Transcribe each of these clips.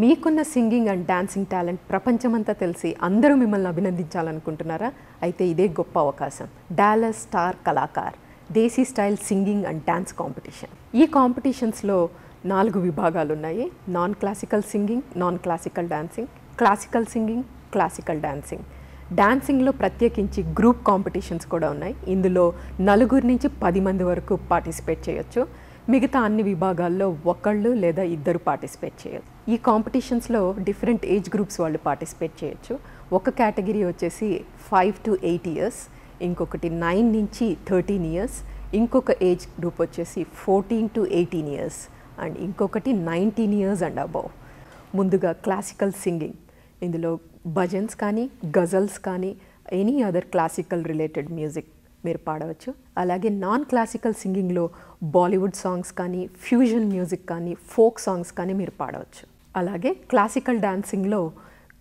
మీకున్న singing and dancing talent ప్రపంచమంతా తెలిసి అందరూ మిమ్మల్ని అభినందించాలనుకుంటున్నారా అయితే ఇదే గొప్ప అవకాశం Dallas Star Kalakar desi style singing and dance competition ఈ కాంపిటీషన్స్లో నాలుగు విభాగాలు ఉన్నాయి non classical singing non classical dancing classical singing classical dancing డాన్సింగ్లో ప్రత్యేకించి గ్రూప్ కాంపిటీషన్స్ కూడా ఉన్నాయి ఇందులో నలుగురు నుంచి పది మంది వరకు పార్టిసిపేట్ చేయొచ్చు మిగతా అన్ని విభాగాల్లో ఒకళ్ళు లేదా ఇద్దరు పార్టిసిపేట్ చేయాలి ఈ కాంపిటీషన్స్లో డిఫరెంట్ ఏజ్ గ్రూప్స్ వాళ్ళు పార్టిసిపేట్ చేయొచ్చు ఒక కేటగిరీ వచ్చేసి ఫైవ్ టు ఎయిట్ ఇయర్స్ ఇంకొకటి నైన్ నుంచి థర్టీన్ ఇయర్స్ ఇంకొక ఏజ్ గ్రూప్ వచ్చేసి fourteen to eighteen years and ఇంకొకటి నైన్టీన్ ఇయర్స్ అండ్ అబౌవ్ ముందుగా క్లాసికల్ సింగింగ్ ఇందులో భజన్స్ కానీ గజల్స్ కానీ any other classical related music మీరు పాడవచ్చు అలాగే నాన్ క్లాసికల్ సింగింగ్లో బాలీవుడ్ సాంగ్స్ కానీ ఫ్యూజన్ మ్యూజిక్ కానీ ఫోక్ సాంగ్స్ కానీ మీరు పాడవచ్చు అలాగే క్లాసికల్ డాన్సింగ్లో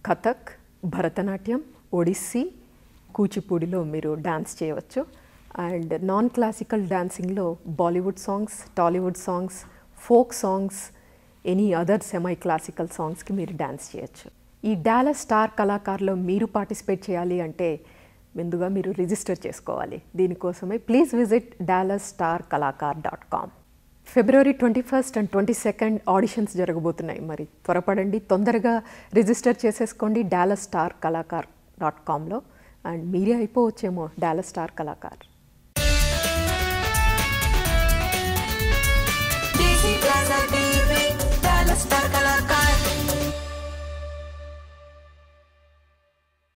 కథక్ భరతనాట్యం ఒడిస్సీ కూచిపూడిలో మీరు డ్యాన్స్ చేయవచ్చు అండ్ నాన్ క్లాసికల్ డ్యాన్సింగ్లో Bollywood songs Tollywood songs folk songs any other semi classical సాంగ్స్కి మీరు డాన్స్ చేయొచ్చు ఈ డాలస్ స్టార్ కళాకారులో మీరు పార్టిసిపేట్ చేయాలి అంటే ముందుగా మీరు రిజిస్టర్ చేసుకోవాలి దీనికోసమే please visit Dallas Star Kalakar dot com February twenty first and twenty second auditions జరగబోతున్నాయి మరి త్వరపడండి తొందరగా రిజిస్టర్ చేసేసుకోండి డాలస్ స్టార్ కళాకార్ డాట్ కామ్లో అండ్ మీరే అయిపోవచ్చేమో డాలస్ స్టార్ కళాకార్